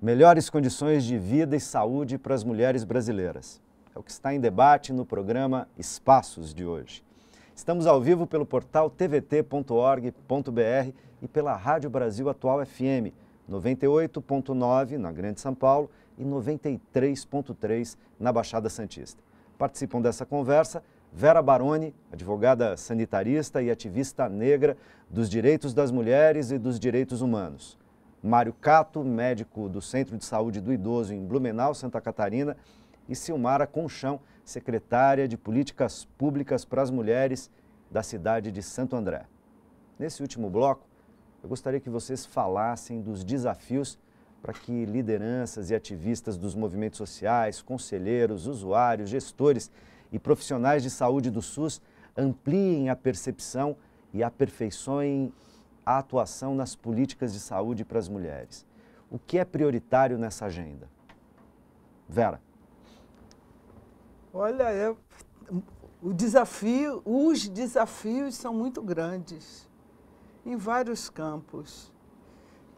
melhores condições de vida e saúde para as mulheres brasileiras. É o que está em debate no programa Espaços de hoje. Estamos ao vivo pelo portal tvt.org.br e pela Rádio Brasil Atual FM, 98.9 na Grande São Paulo e 93.3 na Baixada Santista. Participam dessa conversa Vera Baroni, advogada sanitarista e ativista negra dos direitos das mulheres e dos direitos humanos. Mário Cato, médico do Centro de Saúde do Idoso em Blumenau, Santa Catarina, e Silmara Conchão, secretária de Políticas Públicas para as Mulheres da cidade de Santo André. Nesse último bloco, eu gostaria que vocês falassem dos desafios para que lideranças e ativistas dos movimentos sociais, conselheiros, usuários, gestores e profissionais de saúde do SUS ampliem a percepção e aperfeiçoem a atuação nas políticas de saúde para as mulheres. O que é prioritário nessa agenda? Vera. Olha, é, o desafio, os desafios são muito grandes em vários campos.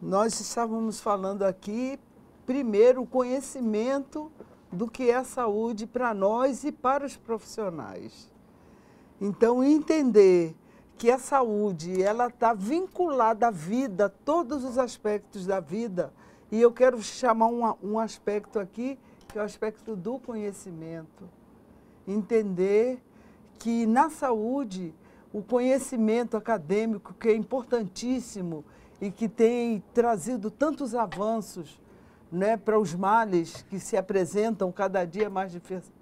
Nós estávamos falando aqui, primeiro, o conhecimento do que é saúde para nós e para os profissionais. Então, entender que a saúde ela está vinculada à vida, a todos os aspectos da vida. E eu quero chamar um, um aspecto aqui, que é o aspecto do conhecimento. Entender que na saúde o conhecimento acadêmico, que é importantíssimo e que tem trazido tantos avanços né, para os males que se apresentam cada dia mais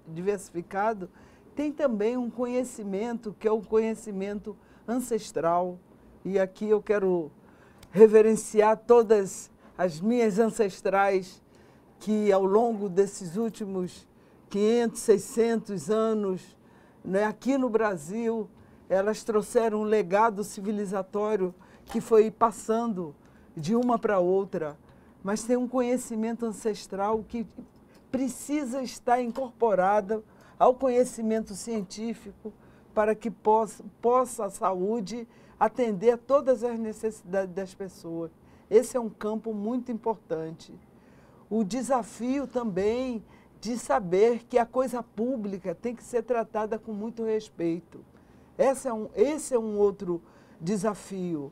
diversificado, tem também um conhecimento que é o um conhecimento ancestral. E aqui eu quero reverenciar todas as minhas ancestrais que ao longo desses últimos 500, 600 anos, né, aqui no Brasil, elas trouxeram um legado civilizatório que foi passando de uma para outra, mas tem um conhecimento ancestral que precisa estar incorporado ao conhecimento científico, para que possa, possa a saúde atender a todas as necessidades das pessoas. Esse é um campo muito importante. O desafio também de saber que a coisa pública tem que ser tratada com muito respeito. Esse é um, esse é um outro desafio.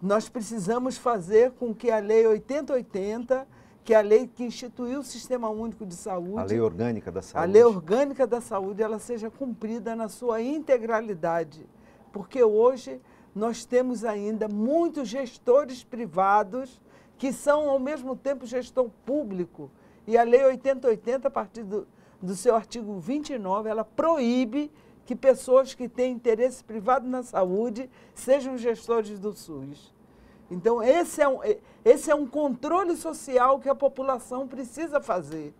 Nós precisamos fazer com que a Lei 8080 que é a lei que instituiu o Sistema Único de Saúde. A Lei Orgânica da Saúde. A Lei Orgânica da Saúde, ela seja cumprida na sua integralidade, porque hoje nós temos ainda muitos gestores privados que são ao mesmo tempo gestor público. E a Lei 8080, a partir do, do seu artigo 29, ela proíbe que pessoas que têm interesse privado na saúde sejam gestores do SUS. Então, esse é, um, esse é um controle social que a população precisa fazer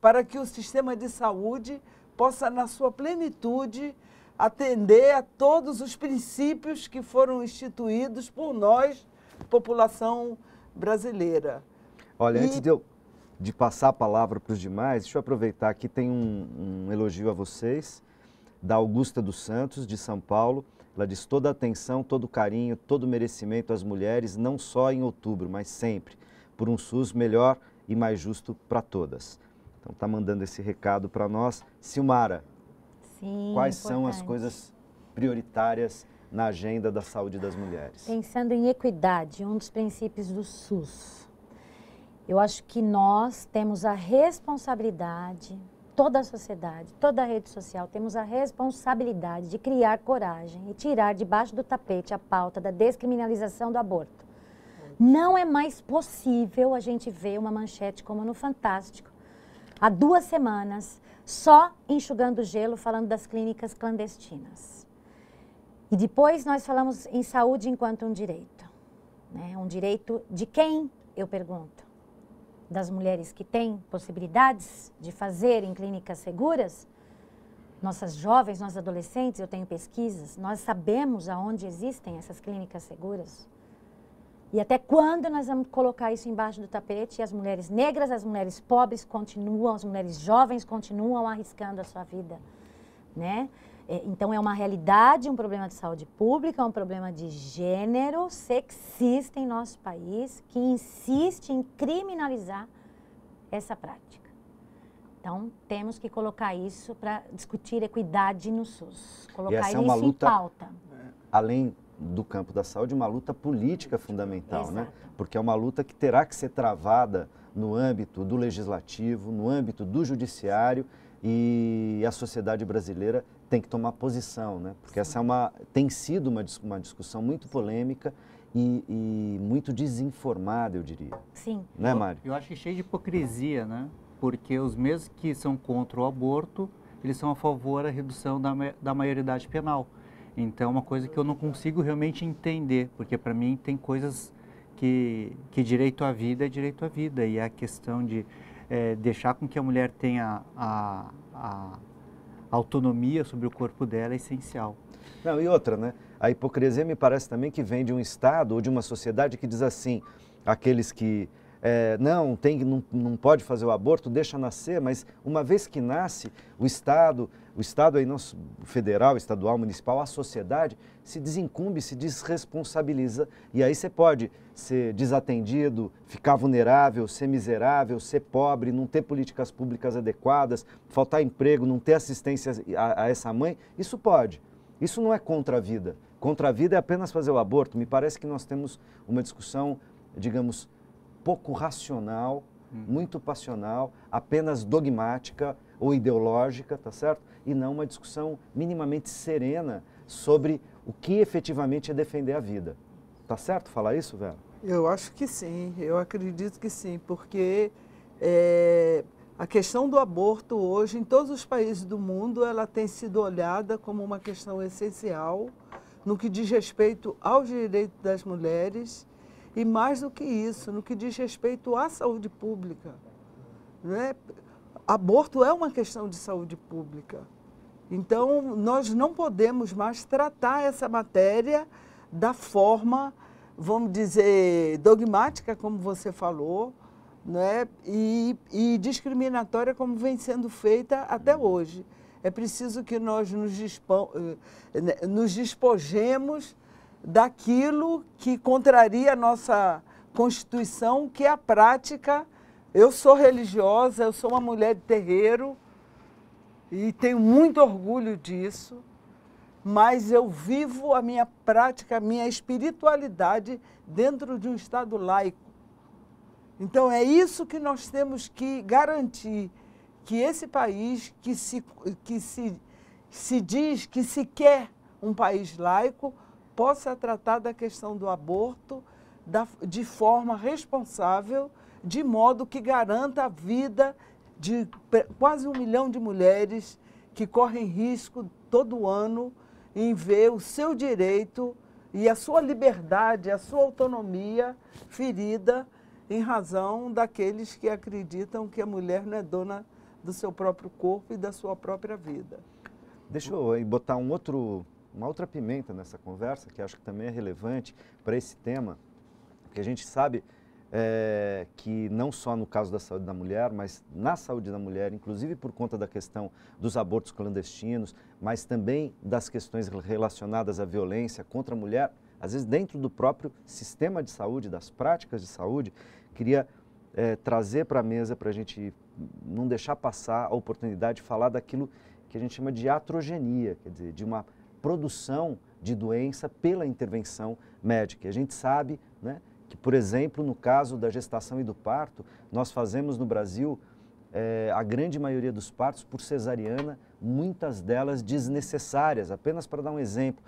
para que o sistema de saúde possa, na sua plenitude, atender a todos os princípios que foram instituídos por nós, população brasileira. Olha, e... antes de eu de passar a palavra para os demais, deixa eu aproveitar que tem um, um elogio a vocês, da Augusta dos Santos, de São Paulo. Ela diz toda a atenção, todo o carinho, todo o merecimento às mulheres, não só em outubro, mas sempre, por um SUS melhor e mais justo para todas. Então está mandando esse recado para nós. Silmara, Sim, quais importante. são as coisas prioritárias na agenda da saúde das mulheres? Pensando em equidade, um dos princípios do SUS. Eu acho que nós temos a responsabilidade toda a sociedade, toda a rede social, temos a responsabilidade de criar coragem e tirar debaixo do tapete a pauta da descriminalização do aborto. Não é mais possível a gente ver uma manchete como no Fantástico, há duas semanas, só enxugando gelo, falando das clínicas clandestinas. E depois nós falamos em saúde enquanto um direito. Né? Um direito de quem, eu pergunto? das mulheres que têm possibilidades de fazer em clínicas seguras, nossas jovens, nossas adolescentes, eu tenho pesquisas, nós sabemos aonde existem essas clínicas seguras. E até quando nós vamos colocar isso embaixo do tapete e as mulheres negras, as mulheres pobres continuam, as mulheres jovens continuam arriscando a sua vida, né? É, então, é uma realidade, um problema de saúde pública, um problema de gênero sexista em nosso país, que insiste em criminalizar essa prática. Então, temos que colocar isso para discutir equidade no SUS, colocar é isso é isso luta, em pauta. Além do campo da saúde, uma luta política fundamental, né? Exato. né? Porque é uma luta que terá que ser travada no âmbito do legislativo, no âmbito do judiciário e a sociedade brasileira tem que tomar posição, né? Porque Sim. essa é uma, tem sido uma, uma discussão muito polêmica e, e muito desinformada, eu diria. Sim. Né, Mário? Eu, eu acho cheio de hipocrisia, né? Porque os mesmos que são contra o aborto, eles são a favor da redução da, da maioridade penal. Então, é uma coisa que eu não consigo realmente entender, porque para mim tem coisas que, que direito à vida é direito à vida, e a questão de é, deixar com que a mulher tenha a, a autonomia sobre o corpo dela é essencial. Não, e outra, né? A hipocrisia me parece também que vem de um Estado ou de uma sociedade que diz assim: aqueles que é, não, tem, não, não pode fazer o aborto, deixa nascer, mas uma vez que nasce, o Estado, o Estado aí nosso federal, estadual, municipal, a sociedade se desincumbe, se desresponsabiliza e aí você pode ser desatendido, ficar vulnerável, ser miserável, ser pobre, não ter políticas públicas adequadas, faltar emprego, não ter assistência a, a essa mãe, isso pode. Isso não é contra a vida. Contra a vida é apenas fazer o aborto. Me parece que nós temos uma discussão, digamos, pouco racional, hum. muito passional, apenas dogmática ou ideológica, tá certo? E não uma discussão minimamente serena sobre o que efetivamente é defender a vida. Tá certo falar isso, Vera? Eu acho que sim, eu acredito que sim, porque é, a questão do aborto hoje, em todos os países do mundo, ela tem sido olhada como uma questão essencial no que diz respeito aos direitos das mulheres e mais do que isso, no que diz respeito à saúde pública. Né? Aborto é uma questão de saúde pública. Então, nós não podemos mais tratar essa matéria da forma, vamos dizer, dogmática, como você falou, né? e, e discriminatória, como vem sendo feita até hoje. É preciso que nós nos, dispo, eh, né, nos despojemos daquilo que contraria a nossa Constituição, que é a prática. Eu sou religiosa, eu sou uma mulher de terreiro e tenho muito orgulho disso, mas eu vivo a minha prática, a minha espiritualidade dentro de um Estado laico. Então é isso que nós temos que garantir, que esse país que se, que se, se diz que se quer um país laico, possa tratar da questão do aborto da, de forma responsável, de modo que garanta a vida de quase um milhão de mulheres que correm risco todo ano em ver o seu direito e a sua liberdade, a sua autonomia ferida em razão daqueles que acreditam que a mulher não é dona do seu próprio corpo e da sua própria vida. Deixa eu botar um outro uma outra pimenta nessa conversa, que acho que também é relevante para esse tema, que a gente sabe é, que não só no caso da saúde da mulher, mas na saúde da mulher, inclusive por conta da questão dos abortos clandestinos, mas também das questões relacionadas à violência contra a mulher, às vezes dentro do próprio sistema de saúde, das práticas de saúde, queria é, trazer para a mesa para a gente não deixar passar a oportunidade de falar daquilo que a gente chama de atrogenia, quer dizer, de uma produção de doença pela intervenção médica. E a gente sabe né, que, por exemplo, no caso da gestação e do parto, nós fazemos no Brasil é, a grande maioria dos partos por cesariana, muitas delas desnecessárias. Apenas para dar um exemplo,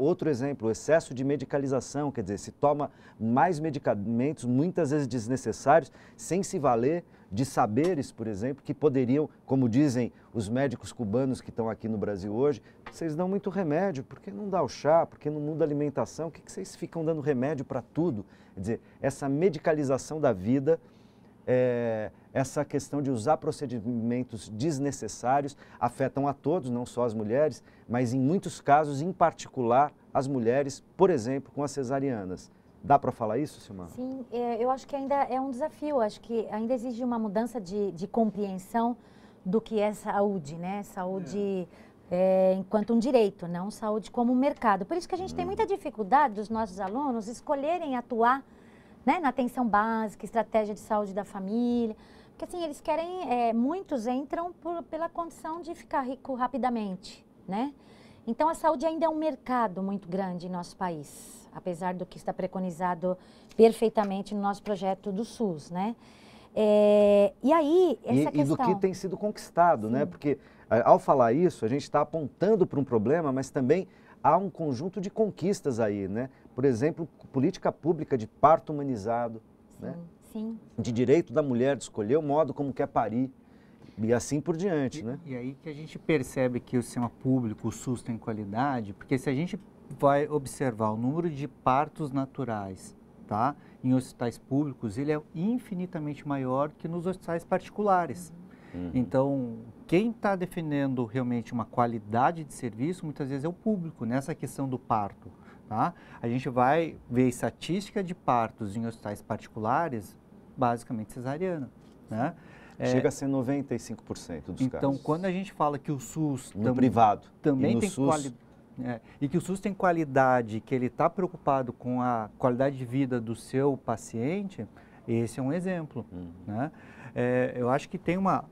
outro exemplo, o excesso de medicalização, quer dizer, se toma mais medicamentos, muitas vezes desnecessários, sem se valer de saberes, por exemplo, que poderiam, como dizem os médicos cubanos que estão aqui no Brasil hoje, vocês dão muito remédio, por que não dá o chá, por que não muda a alimentação, o que, que vocês ficam dando remédio para tudo? Quer dizer, essa medicalização da vida, é, essa questão de usar procedimentos desnecessários afetam a todos, não só as mulheres, mas em muitos casos, em particular, as mulheres, por exemplo, com as cesarianas. Dá para falar isso, Silmar? Sim, é, eu acho que ainda é um desafio, acho que ainda exige uma mudança de, de compreensão do que é saúde, né? Saúde é. É, enquanto um direito, não saúde como um mercado. Por isso que a gente hum. tem muita dificuldade dos nossos alunos escolherem atuar né, na atenção básica, estratégia de saúde da família, porque assim, eles querem, é, muitos entram por, pela condição de ficar rico rapidamente, né? Então, a saúde ainda é um mercado muito grande em nosso país, apesar do que está preconizado perfeitamente no nosso projeto do SUS, né? É, e aí, essa e, questão... E do que tem sido conquistado, né? Sim. né? Porque ao falar isso, a gente está apontando para um problema, mas também há um conjunto de conquistas aí, né? Por exemplo, política pública de parto humanizado, né? Sim. né? Sim. De direito da mulher de escolher o modo como quer parir. E assim por diante, e, né? E aí que a gente percebe que o sistema público, o SUS tem qualidade, porque se a gente vai observar o número de partos naturais, tá? Em hospitais públicos, ele é infinitamente maior que nos hospitais particulares. Uhum. Então, quem está defendendo realmente uma qualidade de serviço, muitas vezes é o público, nessa questão do parto. Tá? A gente vai ver estatística de partos em hospitais particulares, basicamente cesariana. Né? É. Chega a ser 95% dos então, casos. Então, quando a gente fala que o SUS... No tam, privado. Também tem qualidade. É, e que o SUS tem qualidade, que ele está preocupado com a qualidade de vida do seu paciente, esse é um exemplo. Uhum. Né? É, eu acho que tem uma,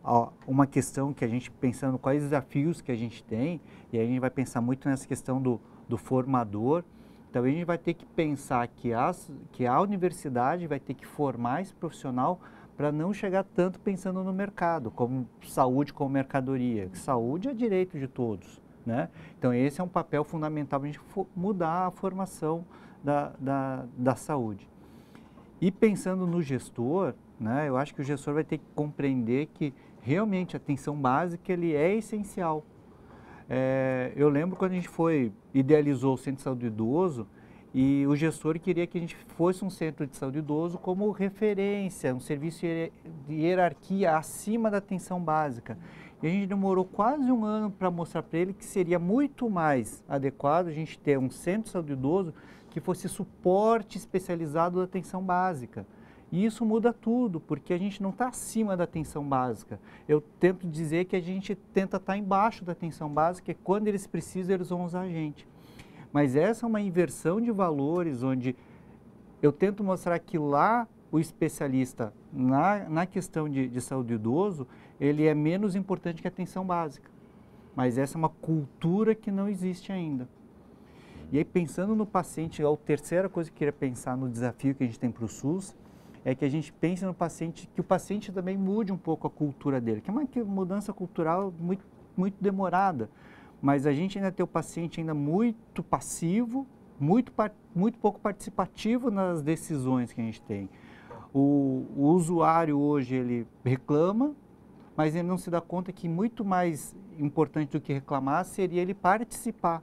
uma questão que a gente pensando quais desafios que a gente tem, e aí a gente vai pensar muito nessa questão do, do formador. então, a gente vai ter que pensar que, as, que a universidade vai ter que formar esse profissional para não chegar tanto pensando no mercado, como saúde como mercadoria. Saúde é direito de todos. Né? Então, esse é um papel fundamental para a gente mudar a formação da, da, da saúde. E pensando no gestor, né, eu acho que o gestor vai ter que compreender que realmente a atenção básica ele é essencial. É, eu lembro quando a gente foi, idealizou o Centro de Saúde do Idoso, e o gestor queria que a gente fosse um centro de saúde idoso como referência, um serviço de hierarquia acima da atenção básica. E a gente demorou quase um ano para mostrar para ele que seria muito mais adequado a gente ter um centro de saúde idoso que fosse suporte especializado da atenção básica. E isso muda tudo, porque a gente não está acima da atenção básica. Eu tento dizer que a gente tenta estar tá embaixo da atenção básica e quando eles precisam, eles vão usar a gente. Mas essa é uma inversão de valores onde eu tento mostrar que lá o especialista na, na questão de, de saúde do idoso, ele é menos importante que a atenção básica. Mas essa é uma cultura que não existe ainda. E aí pensando no paciente, a terceira coisa que eu queria pensar no desafio que a gente tem para o SUS, é que a gente pense no paciente, que o paciente também mude um pouco a cultura dele, que é uma é mudança cultural muito, muito demorada. Mas a gente ainda tem o paciente ainda muito passivo, muito, muito pouco participativo nas decisões que a gente tem. O, o usuário hoje ele reclama, mas ele não se dá conta que muito mais importante do que reclamar seria ele participar.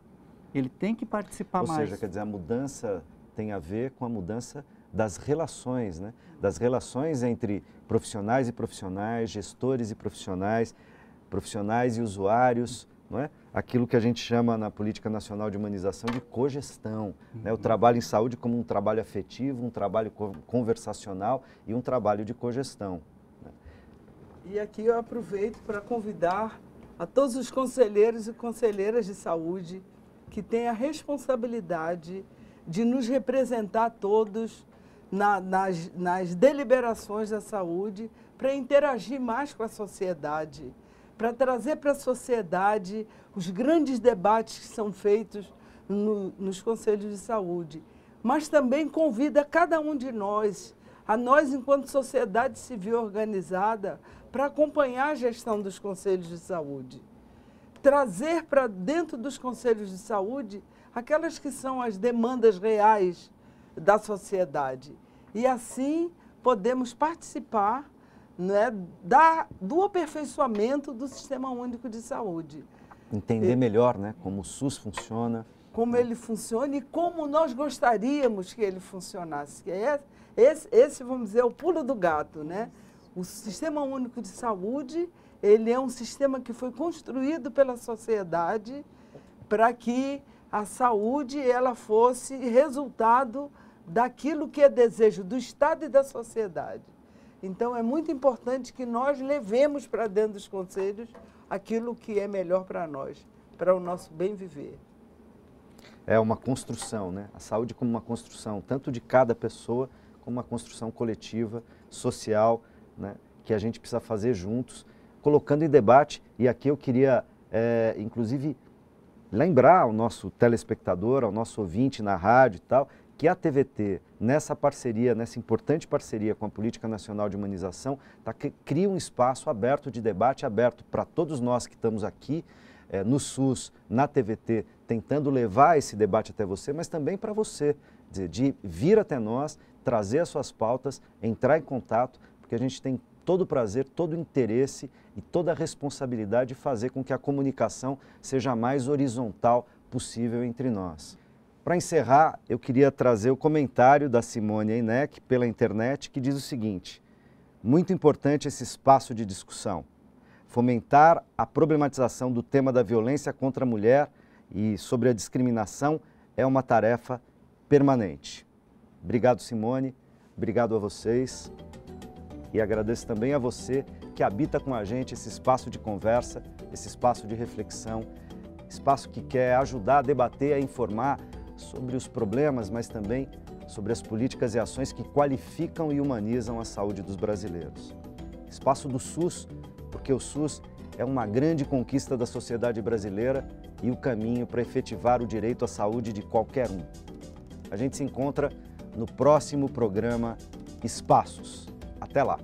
Ele tem que participar Ou mais. Ou seja, quer dizer, a mudança tem a ver com a mudança das relações, né? das relações entre profissionais e profissionais, gestores e profissionais, profissionais e usuários, não é? aquilo que a gente chama na política nacional de humanização de cogestão, uhum. né? o uhum. trabalho em saúde como um trabalho afetivo, um trabalho conversacional e um trabalho de cogestão. Né? E aqui eu aproveito para convidar a todos os conselheiros e conselheiras de saúde que têm a responsabilidade de nos representar todos na, nas, nas deliberações da saúde para interagir mais com a sociedade para trazer para a sociedade os grandes debates que são feitos no, nos conselhos de saúde, mas também convida cada um de nós, a nós enquanto sociedade civil organizada, para acompanhar a gestão dos conselhos de saúde. Trazer para dentro dos conselhos de saúde aquelas que são as demandas reais da sociedade. E assim podemos participar né, da, do aperfeiçoamento do Sistema Único de Saúde. Entender e, melhor né, como o SUS funciona. Como né. ele funciona e como nós gostaríamos que ele funcionasse. É esse, esse, vamos dizer, é o pulo do gato. Né? O Sistema Único de Saúde ele é um sistema que foi construído pela sociedade para que a saúde ela fosse resultado daquilo que é desejo do Estado e da sociedade. Então, é muito importante que nós levemos para dentro dos conselhos aquilo que é melhor para nós, para o nosso bem viver. É uma construção, né? A saúde como uma construção, tanto de cada pessoa, como uma construção coletiva, social, né? que a gente precisa fazer juntos, colocando em debate, e aqui eu queria, é, inclusive, lembrar ao nosso telespectador, ao nosso ouvinte na rádio e tal, que a TVT, nessa parceria, nessa importante parceria com a Política Nacional de Humanização, tá, cria um espaço aberto de debate, aberto para todos nós que estamos aqui é, no SUS, na TVT, tentando levar esse debate até você, mas também para você, de, de vir até nós, trazer as suas pautas, entrar em contato, porque a gente tem todo o prazer, todo o interesse e toda a responsabilidade de fazer com que a comunicação seja a mais horizontal possível entre nós. Para encerrar, eu queria trazer o comentário da Simone Einek pela internet que diz o seguinte: muito importante esse espaço de discussão. Fomentar a problematização do tema da violência contra a mulher e sobre a discriminação é uma tarefa permanente. Obrigado, Simone. Obrigado a vocês. E agradeço também a você que habita com a gente esse espaço de conversa, esse espaço de reflexão, espaço que quer ajudar a debater, a informar sobre os problemas, mas também sobre as políticas e ações que qualificam e humanizam a saúde dos brasileiros. Espaço do SUS, porque o SUS é uma grande conquista da sociedade brasileira e o caminho para efetivar o direito à saúde de qualquer um. A gente se encontra no próximo programa Espaços. Até lá!